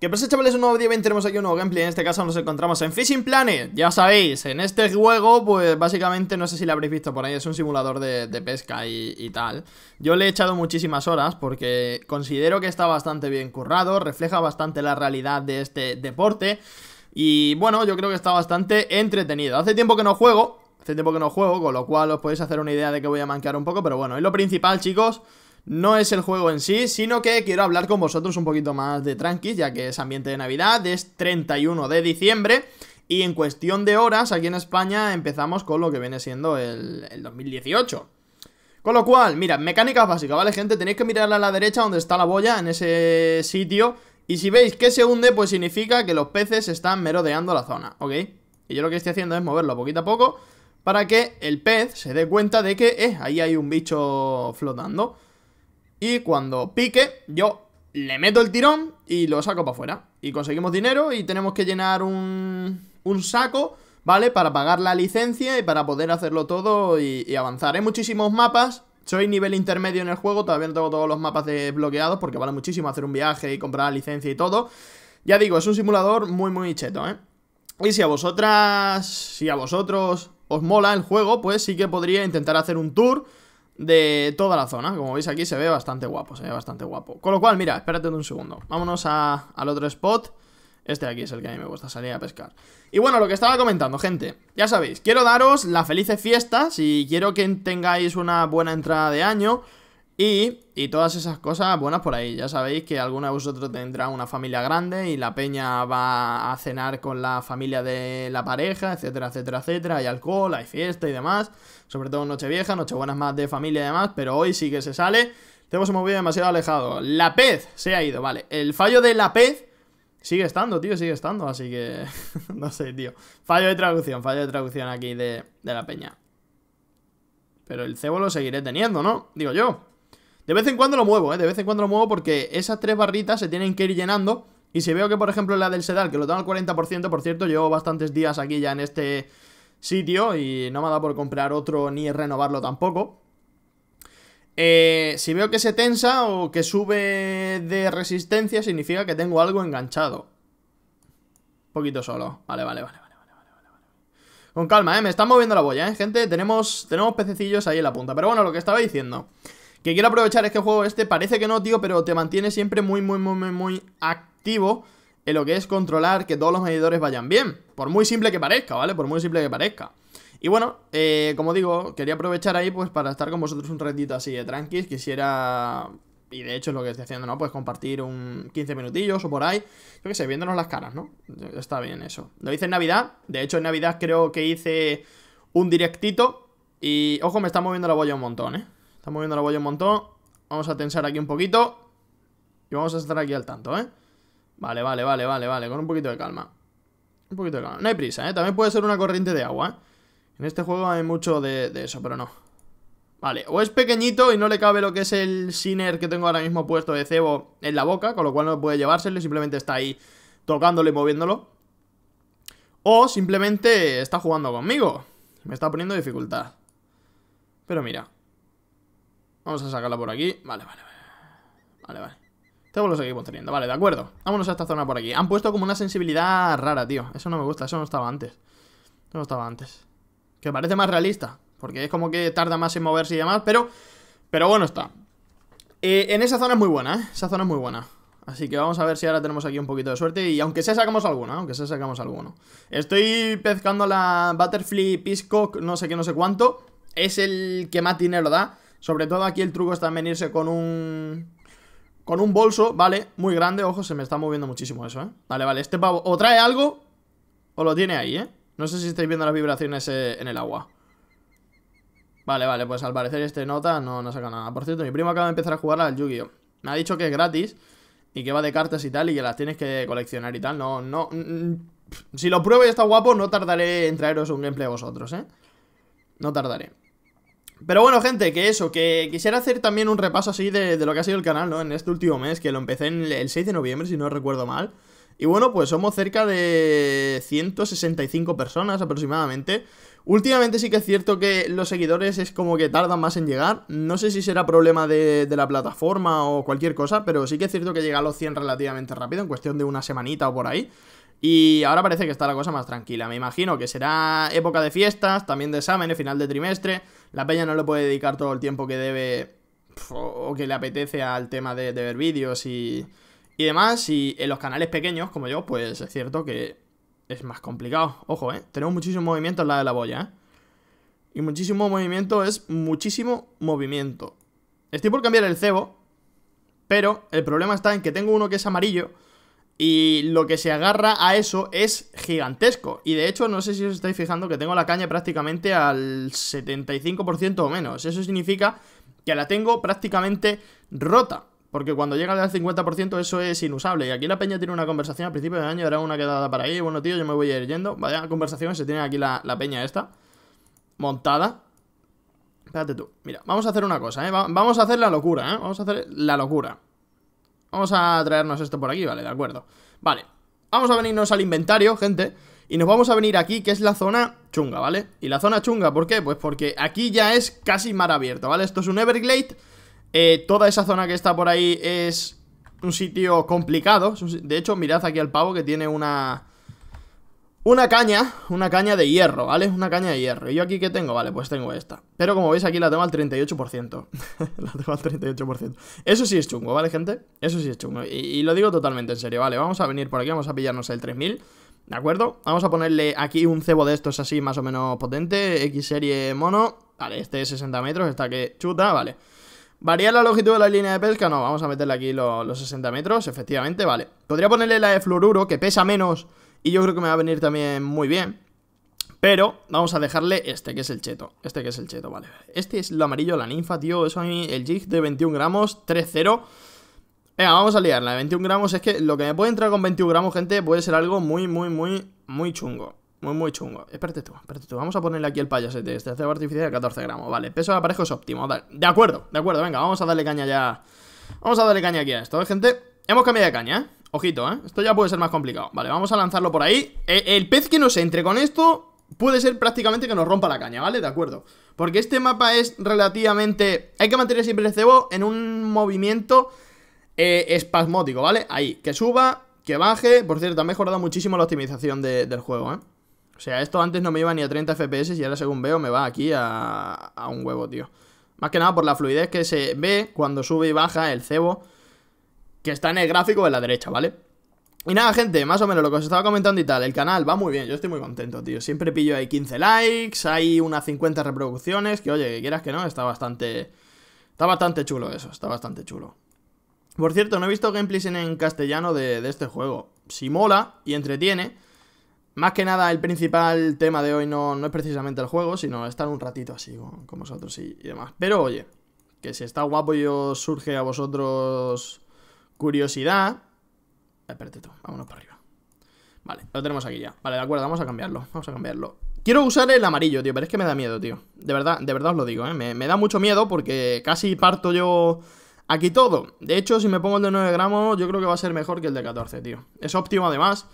Que pasa chavales, un nuevo día bien, tenemos aquí un nuevo gameplay En este caso nos encontramos en Fishing Planet Ya sabéis, en este juego, pues básicamente No sé si lo habréis visto por ahí, es un simulador de, pesca y, y, tal Yo le he echado muchísimas horas porque Considero que está bastante bien currado Refleja bastante la realidad de este deporte Y bueno, yo creo que está bastante entretenido Hace tiempo que no juego Hace tiempo que no juego, con lo cual os podéis hacer una idea de que voy a manquear un poco Pero bueno, es lo principal chicos no es el juego en sí, sino que quiero hablar con vosotros un poquito más de tranqui, ya que es ambiente de Navidad, es 31 de diciembre. Y en cuestión de horas, aquí en España empezamos con lo que viene siendo el, 2018. Con lo cual, mira, mecánica básica, ¿vale, gente? Tenéis que mirar a la derecha donde está la boya, en ese sitio. Y si veis que se hunde, pues significa que los peces están merodeando la zona, ¿ok? Y yo lo que estoy haciendo es moverlo poquito a poco para que el pez se dé cuenta de que, eh, ahí hay un bicho flotando. Y cuando pique, yo le meto el tirón y lo saco para afuera. Y conseguimos dinero y tenemos que llenar un, saco, ¿vale? Para pagar la licencia y para poder hacerlo todo y, y avanzar. Hay muchísimos mapas, soy nivel intermedio en el juego, todavía no tengo todos los mapas desbloqueados porque vale muchísimo hacer un viaje y comprar la licencia y todo. Ya digo, es un simulador muy muy cheto, ¿eh? Y si a vosotras, si a vosotros os mola el juego, pues sí que podría intentar hacer un tour de toda la zona. Como veis aquí se ve bastante guapo, se ve bastante guapo. Con lo cual, mira, espérate un segundo. Vámonos al otro spot. Este aquí es el que a mí me gusta, salir a pescar. Y bueno, lo que estaba comentando, gente. Ya sabéis, quiero daros la felices fiestas y quiero que tengáis una buena entrada de año. Y, todas esas cosas buenas por ahí. Ya sabéis que alguna de vosotros tendrá una familia grande y la peña va a cenar con la familia de la pareja, etcétera, etcétera, etcétera. Hay alcohol, hay fiesta y demás. Sobre todo noche noche buenas más de familia y demás. Pero hoy sí que se sale. Tenemos un movido demasiado alejado. La pez se ha ido, vale. El fallo de la pez sigue estando, tío, sigue estando. Así que, no sé, tío. Fallo de traducción, fallo de traducción aquí de, de la peña. Pero el cebo lo seguiré teniendo, ¿no? Digo yo. De vez en cuando lo muevo, ¿eh? De vez en cuando lo muevo porque esas tres barritas se tienen que ir llenando. Y si veo que, por ejemplo, la del sedal, que lo tengo al 40%, por cierto, llevo bastantes días aquí ya en este sitio y no me ha dado por comprar otro ni renovarlo tampoco. Eh, si veo que se tensa o que sube de resistencia, significa que tengo algo enganchado. Un poquito solo. Vale, vale, vale, vale, vale, Con calma, ¿eh? Me están moviendo la boya, ¿eh? Gente, tenemos, tenemos pececillos ahí en la punta. Pero bueno, lo que estaba diciendo... Que quiero aprovechar este juego este, parece que no, tío, pero te mantiene siempre muy, muy, muy, muy, muy activo en lo que es controlar que todos los medidores vayan bien. Por muy simple que parezca, ¿vale? Por muy simple que parezca. Y bueno, eh, como digo, quería aprovechar ahí pues para estar con vosotros un ratito así de tranquis. Quisiera y de hecho es lo que estoy haciendo, ¿no? Pues compartir un 15 minutillos o por ahí, yo qué sé, viéndonos las caras, ¿no? Está bien eso. Lo hice en Navidad, de hecho en Navidad creo que hice un directito y, ojo, me está moviendo la boya un montón, ¿eh? Está moviendo la boya un montón. Vamos a tensar aquí un poquito. Y vamos a estar aquí al tanto, ¿eh? Vale, vale, vale, vale, vale. Con un poquito de calma. Un poquito de calma. No hay prisa, ¿eh? También puede ser una corriente de agua, ¿eh? En este juego hay mucho de, eso, pero no. Vale, o es pequeñito y no le cabe lo que es el siner que tengo ahora mismo puesto de cebo en la boca, con lo cual no puede llevárselo, simplemente está ahí tocándolo y moviéndolo. O simplemente está jugando conmigo. Me está poniendo dificultad. Pero mira, Vamos a sacarla por aquí. Vale, vale, vale. Vale, vale. Tengo lo seguimos teniendo. Vale, de acuerdo. Vámonos a esta zona por aquí. Han puesto como una sensibilidad rara, tío. Eso no me gusta. Eso no estaba antes. Eso no estaba antes. Que parece más realista. Porque es como que tarda más en moverse y demás. Pero, pero bueno está. Eh, en esa zona es muy buena, ¿eh? Esa zona es muy buena. Así que vamos a ver si ahora tenemos aquí un poquito de suerte Y aunque sea sacamos alguna ¿eh? aunque sea sacamos alguno Estoy pescando la Butterfly Peascock no sé qué, no sé cuánto Es el que más dinero da sobre todo aquí el truco está en venirse con un... Con un bolso, ¿vale? Muy grande, ojo, se me está moviendo muchísimo eso, ¿eh? Vale, vale, este pavo o trae algo o lo tiene ahí, ¿eh? No sé si estáis viendo las vibraciones eh, en el agua Vale, vale, pues al parecer este nota no, no saca nada Por cierto, mi primo acaba de empezar a jugar al Yu-Gi-Oh! Me ha dicho que es gratis y que va de cartas y tal y que las tienes que coleccionar y tal No, no... si lo pruebo y está guapo, no tardaré en traeros un gameplay a vosotros, ¿eh? No tardaré pero bueno, gente, que eso, que quisiera hacer también un repaso así de, lo que ha sido el canal, ¿no? En este último mes, que lo empecé en el 6 de noviembre, si no recuerdo mal. Y bueno, pues somos cerca de 165 personas aproximadamente. Últimamente sí que es cierto que los seguidores es como que tardan más en llegar. No sé si será problema de, de la plataforma o cualquier cosa, pero sí que es cierto que llega a los 100 relativamente rápido, en cuestión de una semanita o por ahí. Y ahora parece que está la cosa más tranquila. Me imagino que será época de fiestas, también de exámenes, final de trimestre la peña no le puede dedicar todo el tiempo que debe o que le apetece al tema de, ver vídeos y, y demás. Y en los canales pequeños, como yo, pues es cierto que es más complicado. Ojo, ¿eh? Tenemos muchísimo movimiento en la de la boya, ¿eh? Y muchísimo movimiento es muchísimo movimiento. Estoy por cambiar el cebo, pero el problema está en que tengo uno que es amarillo y lo que se agarra a eso es gigantesco. Y de hecho, no sé si os estáis fijando que tengo la caña prácticamente al 75% o menos. Eso significa que la tengo prácticamente rota. Porque cuando llega al 50% eso es inusable. Y aquí la peña tiene una conversación al principio del año, era una quedada para ahí. Bueno, tío, yo me voy a ir yendo. Vaya conversación, se tiene aquí la, peña esta. Montada. Espérate tú. Mira, vamos a hacer una cosa, ¿eh? vamos a hacer la locura, ¿eh? Vamos a hacer la locura. Vamos a traernos esto por aquí, vale, de acuerdo Vale, vamos a venirnos al inventario, gente Y nos vamos a venir aquí, que es la zona chunga, ¿vale? Y la zona chunga, ¿por qué? Pues porque aquí ya es casi mar abierto, ¿vale? Esto es un Everglade eh, Toda esa zona que está por ahí es un sitio complicado De hecho, mirad aquí al pavo que tiene una... Una caña, una caña de hierro, ¿vale? Una caña de hierro. ¿Y yo aquí qué tengo? Vale, pues tengo esta. Pero como veis aquí la tengo al 38%. la tengo al 38%. Eso sí es chungo, ¿vale, gente? Eso sí es chungo. Y, lo digo totalmente en serio, ¿vale? Vamos a venir por aquí, vamos a pillarnos el 3000, ¿de acuerdo? Vamos a ponerle aquí un cebo de estos así más o menos potente, X serie mono. Vale, este es 60 metros, esta que chuta, vale. ¿Varía la longitud de la línea de pesca? No, vamos a meterle aquí los, los 60 metros, efectivamente, vale. Podría ponerle la de fluoruro, que pesa menos y yo creo que me va a venir también muy bien. Pero vamos a dejarle este, que es el cheto. Este que es el cheto, vale. Este es lo amarillo, la ninfa, tío. Eso a mí, el jig de 21 gramos, 3-0. Venga, vamos a liarla. 21 gramos es que lo que me puede entrar con 21 gramos, gente, puede ser algo muy, muy, muy, muy chungo. Muy, muy chungo. Espérate tú, espérate tú. Vamos a ponerle aquí el payasete. Este cebo artificial de 14 gramos. Vale, peso de aparejo es óptimo. Dale. De acuerdo, de acuerdo. Venga, vamos a darle caña ya. Vamos a darle caña aquí a esto, ¿eh, gente. Hemos cambiado de caña, ¿eh? Ojito, ¿eh? Esto ya puede ser más complicado Vale, vamos a lanzarlo por ahí e, el, pez que nos entre con esto Puede ser prácticamente que nos rompa la caña, ¿vale? De acuerdo Porque este mapa es relativamente... Hay que mantener siempre el cebo en un movimiento eh, espasmótico, ¿vale? Ahí, que suba, que baje Por cierto, ha mejorado muchísimo la optimización del juego, ¿eh? O sea, esto antes no me iba ni a 30 FPS y ahora según veo me va aquí a, a un huevo, tío Más que nada por la fluidez que se ve cuando sube y baja el cebo que está en el gráfico de la derecha, ¿vale? Y nada, gente, más o menos lo que os estaba comentando y tal, el canal va muy bien, yo estoy muy contento, tío. Siempre pillo ahí 15 likes, hay unas 50 reproducciones, que oye, que quieras que no, está bastante... Está bastante chulo eso, está bastante chulo. Por cierto, no he visto gameplays en, castellano de, este juego. Si mola y entretiene, más que nada el principal tema de hoy no, es precisamente el juego, sino estar un ratito así con, vosotros y, y demás. Pero oye, que si está guapo y os surge a vosotros Curiosidad. Ah, espérate tú, vámonos para arriba. Vale, lo tenemos aquí ya. Vale, de acuerdo, vamos a cambiarlo. Vamos a cambiarlo. Quiero usar el amarillo, tío, pero es que me da miedo, tío. De verdad, de verdad os lo digo, ¿eh? Me, da mucho miedo porque casi parto yo aquí todo. De hecho, si me pongo el de 9 gramos, yo creo que va a ser mejor que el de 14, tío. Es óptimo además.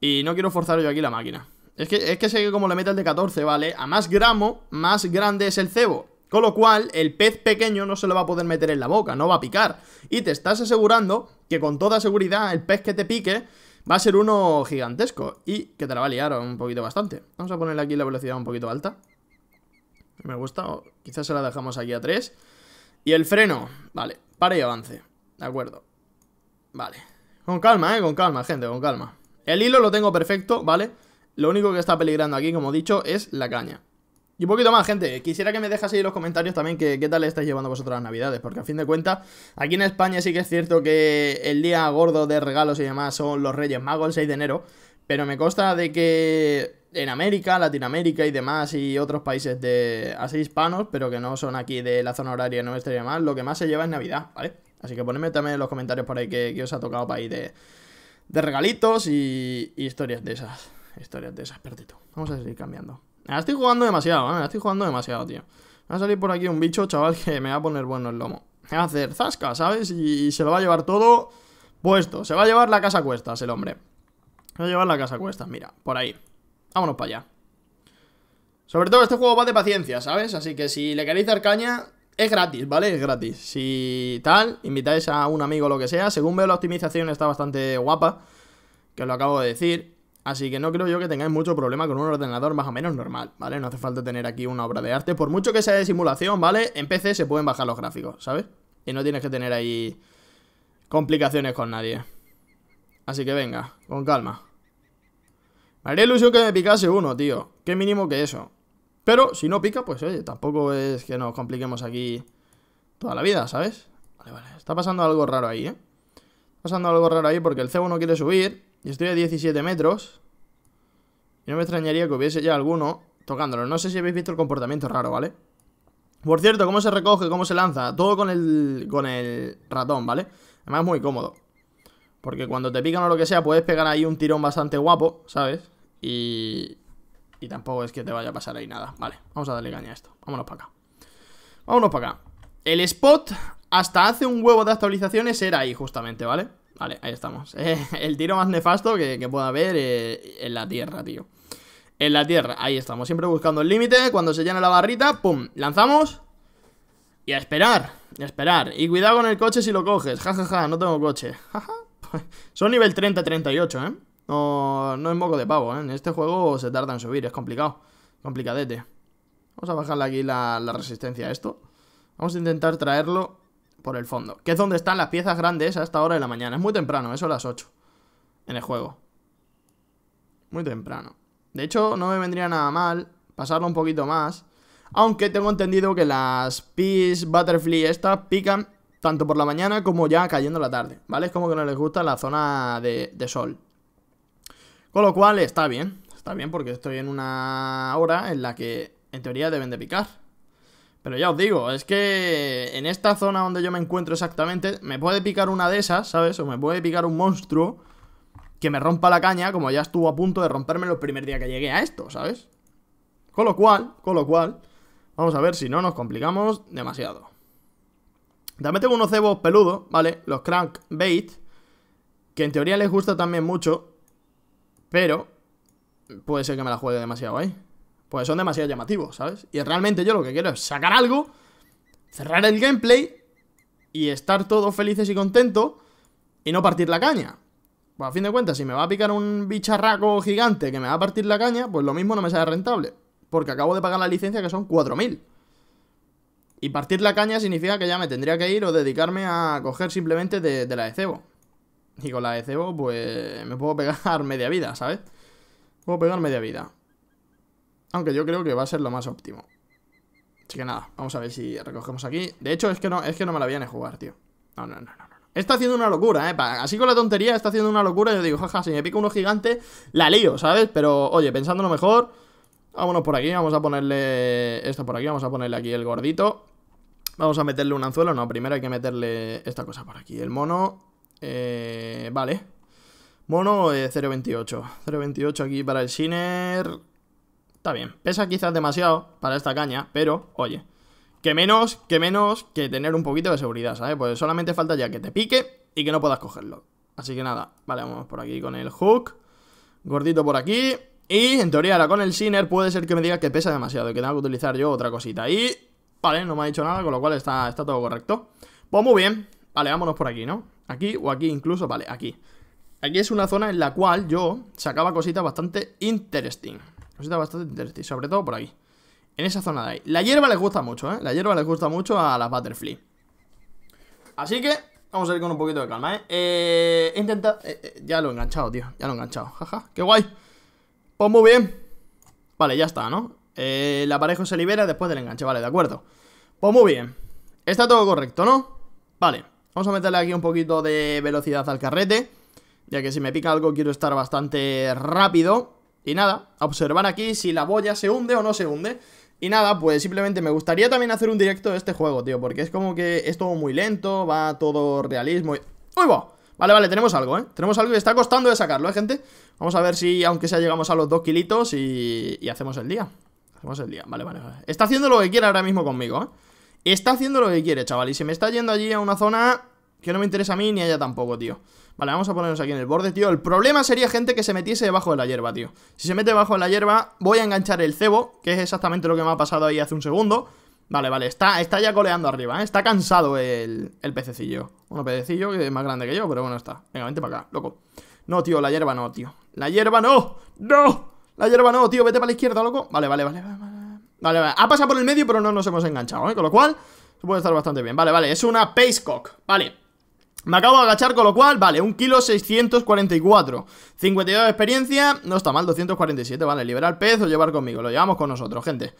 Y no quiero forzar yo aquí la máquina. Es que, es que sé que como le mete el de 14, ¿vale? A más gramo, más grande es el cebo. Con lo cual, el pez pequeño no se lo va a poder meter en la boca, no va a picar. Y te estás asegurando que con toda seguridad el pez que te pique va a ser uno gigantesco y que te la va a liar un poquito bastante. Vamos a ponerle aquí la velocidad un poquito alta. Me gusta, quizás se la dejamos aquí a 3. Y el freno, vale, para y avance. De acuerdo. Vale. Con calma, eh, con calma, gente, con calma. El hilo lo tengo perfecto, ¿vale? Lo único que está peligrando aquí, como he dicho, es la caña. Y un poquito más, gente. Quisiera que me dejas ahí los comentarios también que, qué tal estáis llevando vosotros las navidades. Porque a fin de cuentas, aquí en España sí que es cierto que el día gordo de regalos y demás son los Reyes Magos, el 6 de enero. Pero me consta de que en América, Latinoamérica y demás y otros países de así hispanos, pero que no son aquí de la zona horaria nuestra y demás, lo que más se lleva es Navidad, ¿vale? Así que ponedme también en los comentarios por ahí que, os ha tocado para ir de, regalitos y, historias de esas. Historias de esas, perdito. Vamos a seguir cambiando. Me ah, estoy jugando demasiado, ¿eh? estoy jugando demasiado, tío. Va a salir por aquí un bicho, chaval, que me va a poner bueno el lomo. Me va a hacer zasca, ¿sabes? Y, y se lo va a llevar todo puesto. Se va a llevar la casa a cuestas, el hombre. Se va a llevar la casa a cuestas, mira, por ahí. Vámonos para allá. Sobre todo este juego va de paciencia, ¿sabes? Así que si le queréis dar caña, es gratis, ¿vale? Es gratis. Si tal, invitáis a un amigo o lo que sea. Según veo, la optimización está bastante guapa, que os lo acabo de decir. Así que no creo yo que tengáis mucho problema con un ordenador más o menos normal, ¿vale? No hace falta tener aquí una obra de arte. Por mucho que sea de simulación, ¿vale? En PC se pueden bajar los gráficos, ¿sabes? Y no tienes que tener ahí complicaciones con nadie. Así que venga, con calma. Me haría ilusión que me picase uno, tío. Qué mínimo que eso. Pero si no pica, pues oye, tampoco es que nos compliquemos aquí toda la vida, ¿sabes? Vale, vale. Está pasando algo raro ahí, ¿eh? Está pasando algo raro ahí porque el cebo no quiere subir estoy a 17 metros. Y no me extrañaría que hubiese ya alguno tocándolo. No sé si habéis visto el comportamiento raro, ¿vale? Por cierto, cómo se recoge, cómo se lanza. Todo con el, con el ratón, ¿vale? Además es muy cómodo. Porque cuando te pican o lo que sea, puedes pegar ahí un tirón bastante guapo, ¿sabes? Y... Y tampoco es que te vaya a pasar ahí nada. Vale, vamos a darle caña a esto. Vámonos para acá. Vámonos para acá. El spot hasta hace un huevo de actualizaciones era ahí justamente, ¿vale? Vale, ahí estamos. Eh, el tiro más nefasto que, pueda haber eh, en la tierra, tío. En la tierra, ahí estamos. Siempre buscando el límite. Cuando se llena la barrita, pum, lanzamos. Y a esperar, y a esperar. Y cuidado con el coche si lo coges. Ja, ja, ja, no tengo coche. Son nivel 30-38, ¿eh? No, no es moco de pavo, ¿eh? En este juego se tarda en subir, es complicado. Complicadete. Vamos a bajarle aquí la resistencia a esto. Vamos a intentar traerlo por el fondo, que es donde están las piezas grandes a esta hora de la mañana. Es muy temprano, eso a las 8 en el juego. Muy temprano. De hecho, no me vendría nada mal pasarlo un poquito más. Aunque tengo entendido que las Peace Butterfly estas pican tanto por la mañana como ya cayendo la tarde, ¿vale? Es como que no les gusta la zona de sol. Con lo cual está bien, está bien porque estoy en una hora en la que en teoría deben de picar. Pero ya os digo, es que en esta zona donde yo me encuentro exactamente, me puede picar una de esas, ¿sabes? O me puede picar un monstruo que me rompa la caña, como ya estuvo a punto de romperme el primer día que llegué a esto, ¿sabes? Con lo cual, con lo cual, vamos a ver si no nos complicamos demasiado. También tengo unos cebos peludos, ¿vale? Los crankbait, que en teoría les gusta también mucho, pero puede ser que me la juegue demasiado ahí. ¿eh? Pues son demasiado llamativos, ¿sabes? Y realmente yo lo que quiero es sacar algo, cerrar el gameplay y estar todos felices y contentos y no partir la caña. Pues a fin de cuentas, si me va a picar un bicharraco gigante que me va a partir la caña, pues lo mismo no me sale rentable. Porque acabo de pagar la licencia que son 4.000. Y partir la caña significa que ya me tendría que ir o dedicarme a coger simplemente de, la Ecebo. Y con la ECEBO, pues me puedo pegar media vida, ¿sabes? Puedo pegar media vida. Aunque yo creo que va a ser lo más óptimo. Así que nada, vamos a ver si recogemos aquí. De hecho, es que no, es que no me la viene a jugar, tío. No, no, no, no. Está haciendo una locura, ¿eh? Así con la tontería, está haciendo una locura. Yo digo, jaja, si me pica uno gigante, la lío, ¿sabes? Pero, oye, pensándolo mejor, vámonos por aquí. Vamos a ponerle esto por aquí, vamos a ponerle aquí el gordito. Vamos a meterle un anzuelo. No, primero hay que meterle esta cosa por aquí. El mono. Eh, vale. Mono 0.28. Eh, 0.28 aquí para el Siner está bien. Pesa quizás demasiado para esta caña, pero oye, que menos, que menos que tener un poquito de seguridad, ¿sabes? Pues solamente falta ya que te pique y que no puedas cogerlo. Así que nada, vale, vamos por aquí con el hook. Gordito por aquí. Y en teoría ahora con el Sinner puede ser que me diga que pesa demasiado y que tengo que utilizar yo otra cosita. Y vale, no me ha dicho nada, con lo cual está, está todo correcto. Pues muy bien, vale, vámonos por aquí, ¿no? Aquí o aquí incluso, vale, aquí. Aquí es una zona en la cual yo sacaba cositas bastante interesting. Cosita bastante interesante, sobre todo por aquí. En esa zona de ahí. La hierba les gusta mucho, ¿eh? La hierba les gusta mucho a las Butterfly. Así que vamos a ir con un poquito de calma, ¿eh? eh he intentado... Eh, eh, ya lo he enganchado, tío. Ya lo he enganchado. Jaja, qué guay. Pues muy bien. Vale, ya está, ¿no? el eh, aparejo se libera después del enganche. Vale, de acuerdo. Pues muy bien. Está todo correcto, ¿no? Vale. Vamos a meterle aquí un poquito de velocidad al carrete. Ya que si me pica algo quiero estar bastante rápido. Y nada, observar aquí si la boya se hunde o no se hunde. Y nada, pues simplemente me gustaría también hacer un directo de este juego, tío, porque es como que es todo muy lento, va todo realismo y... ¡Uy, va! Vale, vale, tenemos algo, ¿eh? Tenemos algo y está costando de sacarlo, ¿eh, gente? Vamos a ver si, aunque sea, llegamos a los dos kilitos y, y hacemos el día. Hacemos el día, vale, vale, vale. Está haciendo lo que quiere ahora mismo conmigo, ¿eh? Está haciendo lo que quiere, chaval, y se me está yendo allí a una zona que no me interesa a mí ni a ella tampoco, tío. Vale, vamos a ponernos aquí en el borde, tío El problema sería gente que se metiese debajo de la hierba, tío Si se mete debajo de la hierba, voy a enganchar el cebo Que es exactamente lo que me ha pasado ahí hace un segundo Vale, vale, está, está ya coleando arriba, ¿eh? Está cansado el, el pececillo Bueno, pececillo que es más grande que yo, pero bueno, está Venga, vente para acá, loco No, tío, la hierba no, tío ¡La hierba no! ¡No! La hierba no, tío, vete para la izquierda, loco Vale, vale, vale, vale Vale, vale, ha pasado por el medio, pero no nos hemos enganchado, ¿eh? Con lo cual, se puede estar bastante bien Vale, vale, es una Pacecock, vale me acabo de agachar, con lo cual, vale, Un kilo 644 52 de experiencia, no está mal, 247, vale, liberar pez o llevar conmigo Lo llevamos con nosotros, gente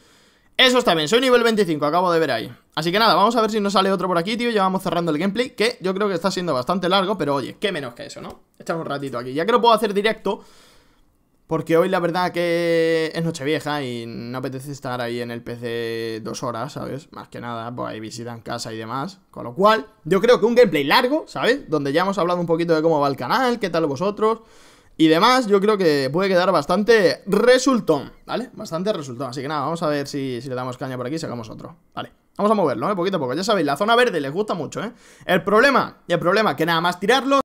Eso está bien, soy nivel 25, acabo de ver ahí Así que nada, vamos a ver si nos sale otro por aquí, tío Ya vamos cerrando el gameplay, que yo creo que está siendo bastante largo Pero oye, qué menos que eso, ¿no? Echamos un ratito aquí, ya que lo puedo hacer directo porque hoy la verdad que es noche vieja y no apetece estar ahí en el PC dos horas, ¿sabes? Más que nada, pues ahí visitan casa y demás. Con lo cual, yo creo que un gameplay largo, ¿sabes? Donde ya hemos hablado un poquito de cómo va el canal, qué tal vosotros y demás, yo creo que puede quedar bastante resultón, ¿vale? Bastante resultón. Así que nada, vamos a ver si, si le damos caña por aquí y sacamos otro. Vale. Vamos a moverlo, ¿eh? Poquito a poco. Ya sabéis, la zona verde les gusta mucho, ¿eh? El problema, el problema, que nada más tirarlo